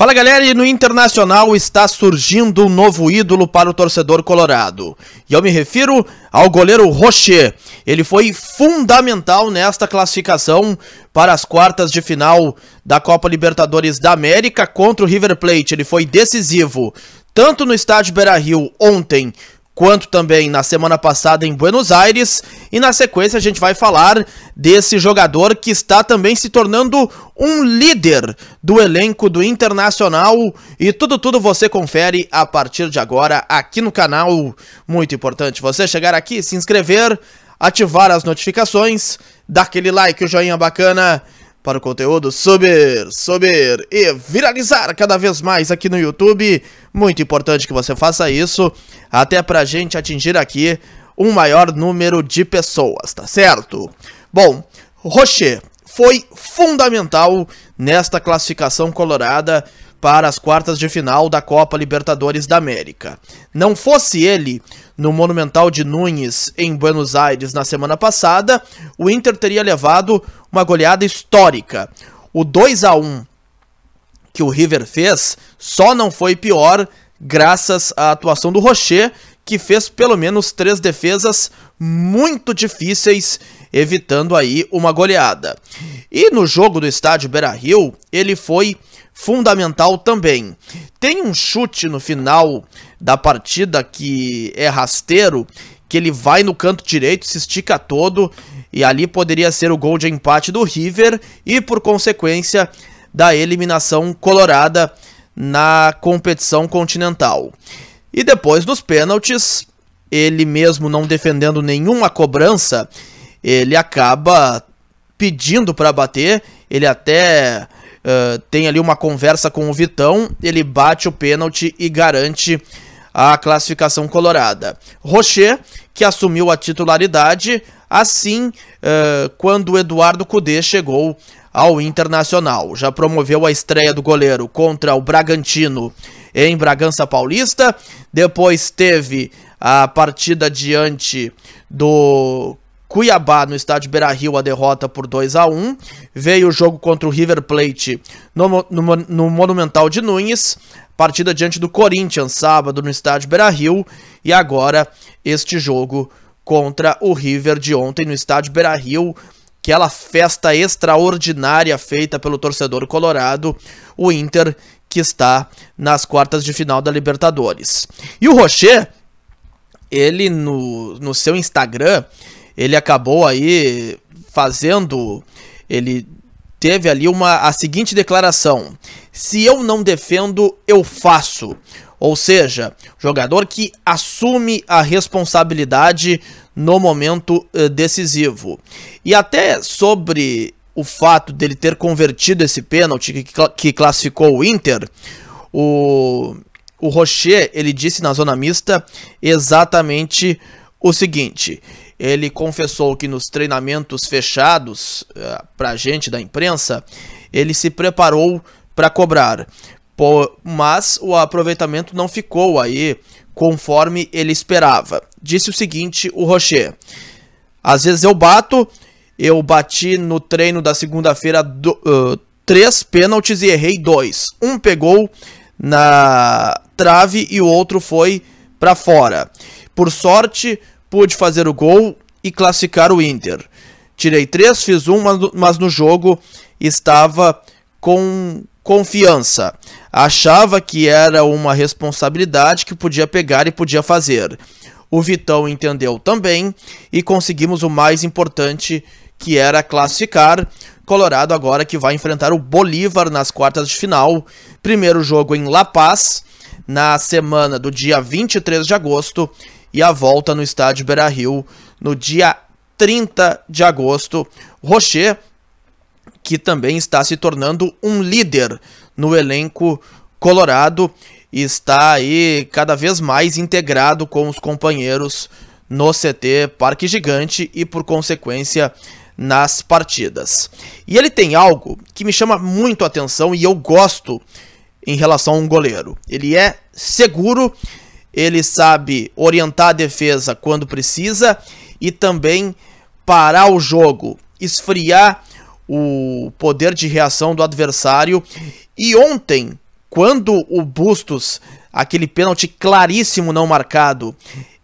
Fala galera, e no Internacional está surgindo um novo ídolo para o torcedor colorado. E eu me refiro ao goleiro Rocher. Ele foi fundamental nesta classificação para as quartas de final da Copa Libertadores da América contra o River Plate. Ele foi decisivo, tanto no estádio Beira-Rio ontem, quanto também na semana passada em Buenos Aires. E na sequência a gente vai falar desse jogador que está também se tornando um líder do elenco do Internacional. E tudo, tudo você confere a partir de agora aqui no canal. Muito importante você chegar aqui, se inscrever, ativar as notificações, dar aquele like, o joinha bacana para o conteúdo subir, subir e viralizar cada vez mais aqui no YouTube. Muito importante que você faça isso, até para a gente atingir aqui um maior número de pessoas, tá certo? Bom, Rocher foi fundamental nesta classificação colorada para as quartas de final da Copa Libertadores da América. Não fosse ele no Monumental de Nunes em Buenos Aires na semana passada, o Inter teria levado uma goleada histórica. O 2 a 1 que o River fez só não foi pior graças à atuação do Rocher, que fez pelo menos três defesas muito difíceis, evitando aí uma goleada. E no jogo do estádio Beira-Rio, ele foi fundamental também. Tem um chute no final da partida que é rasteiro, que ele vai no canto direito, se estica todo, e ali poderia ser o gol de empate do River e, por consequência, da eliminação colorada na competição continental. E depois dos pênaltis, ele mesmo não defendendo nenhuma cobrança, ele acaba pedindo para bater, ele até uh, tem ali uma conversa com o Vitão, ele bate o pênalti e garante a classificação colorada. Rocher, que assumiu a titularidade, assim uh, quando Eduardo Cudê chegou ao Internacional. Já promoveu a estreia do goleiro contra o Bragantino em Bragança Paulista. Depois teve a partida diante do Cuiabá no estádio Beira Rio, a derrota por 2 a 1 Veio o jogo contra o River Plate no, no, no Monumental de Nunes. Partida diante do Corinthians, sábado, no estádio Beira Rio. E agora este jogo contra o River de ontem no estádio Beira Rio aquela festa extraordinária feita pelo torcedor colorado, o Inter que está nas quartas de final da Libertadores. E o Rocher, ele no, no seu Instagram, ele acabou aí fazendo, ele teve ali uma a seguinte declaração: se eu não defendo, eu faço. Ou seja, jogador que assume a responsabilidade no momento eh, decisivo. E até sobre o fato dele ter convertido esse pênalti que classificou o Inter, o, o Rocher ele disse na zona mista exatamente o seguinte. Ele confessou que nos treinamentos fechados eh, para gente da imprensa, ele se preparou para cobrar, mas o aproveitamento não ficou aí conforme ele esperava. Disse o seguinte o Rocher: Às vezes eu bato, eu bati no treino da segunda-feira uh, três pênaltis e errei dois. Um pegou na trave e o outro foi para fora. Por sorte, pude fazer o gol e classificar o Inter. Tirei três, fiz um, mas no jogo estava com confiança achava que era uma responsabilidade que podia pegar e podia fazer. O Vitão entendeu também e conseguimos o mais importante, que era classificar. Colorado agora que vai enfrentar o Bolívar nas quartas de final. Primeiro jogo em La Paz, na semana do dia 23 de agosto, e a volta no estádio Beira Rio no dia 30 de agosto. Rocher que também está se tornando um líder no elenco colorado e está aí cada vez mais integrado com os companheiros no CT Parque Gigante e por consequência nas partidas. E ele tem algo que me chama muito a atenção e eu gosto em relação a um goleiro. Ele é seguro, ele sabe orientar a defesa quando precisa e também parar o jogo, esfriar o poder de reação do adversário. E ontem, quando o Bustos, aquele pênalti claríssimo não marcado,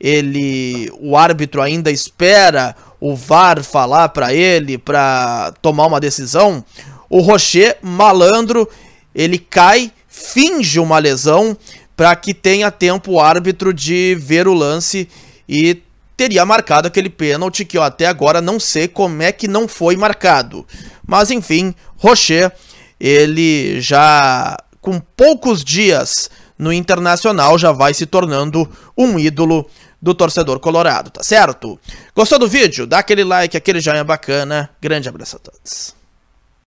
ele, o árbitro ainda espera o VAR falar para ele para tomar uma decisão, o Rocher, malandro, ele cai, finge uma lesão para que tenha tempo o árbitro de ver o lance e teria marcado aquele pênalti que eu até agora não sei como é que não foi marcado. Mas enfim, Rocher, ele já com poucos dias no Internacional já vai se tornando um ídolo do torcedor colorado, tá certo? Gostou do vídeo? Dá aquele like, aquele joinha bacana. Grande abraço a todos.